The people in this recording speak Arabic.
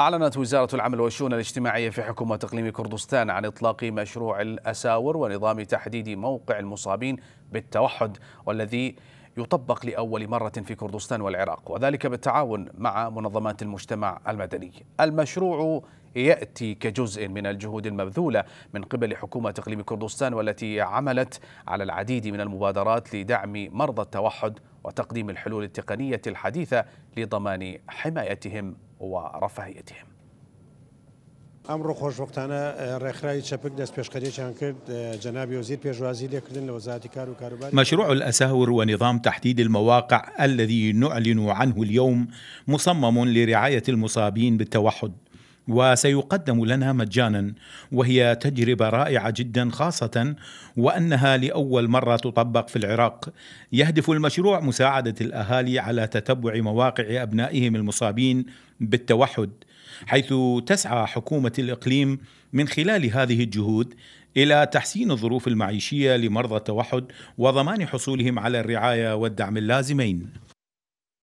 أعلنت وزارة العمل والشؤون الاجتماعية في حكومة إقليم كردستان عن إطلاق مشروع الأساور ونظام تحديد موقع المصابين بالتوحد والذي يطبق لأول مرة في كردستان والعراق وذلك بالتعاون مع منظمات المجتمع المدني المشروع يأتي كجزء من الجهود المبذولة من قبل حكومة إقليم كردستان والتي عملت على العديد من المبادرات لدعم مرضى التوحد وتقديم الحلول التقنية الحديثة لضمان حمايتهم ورفاهيتهم امر ئەمڕۆ خۆشوەختانە ڕێکخراوی اه، چەپک دەست پێشقەرێکیان کرد اه، جناب وزیر پیشوازی لێکردن لە کار و کاروبار مشروع الأساور ونظام تحديد المواقع الذي نعلن عنه اليوم مصمم لرعاية المصابين بالتوحد وسيقدم لنا مجانا وهي تجربه رائعه جدا خاصه وانها لاول مره تطبق في العراق يهدف المشروع مساعده الاهالي على تتبع مواقع ابنائهم المصابين بالتوحد حيث تسعى حكومه الاقليم من خلال هذه الجهود الى تحسين الظروف المعيشيه لمرضى التوحد وضمان حصولهم على الرعايه والدعم اللازمين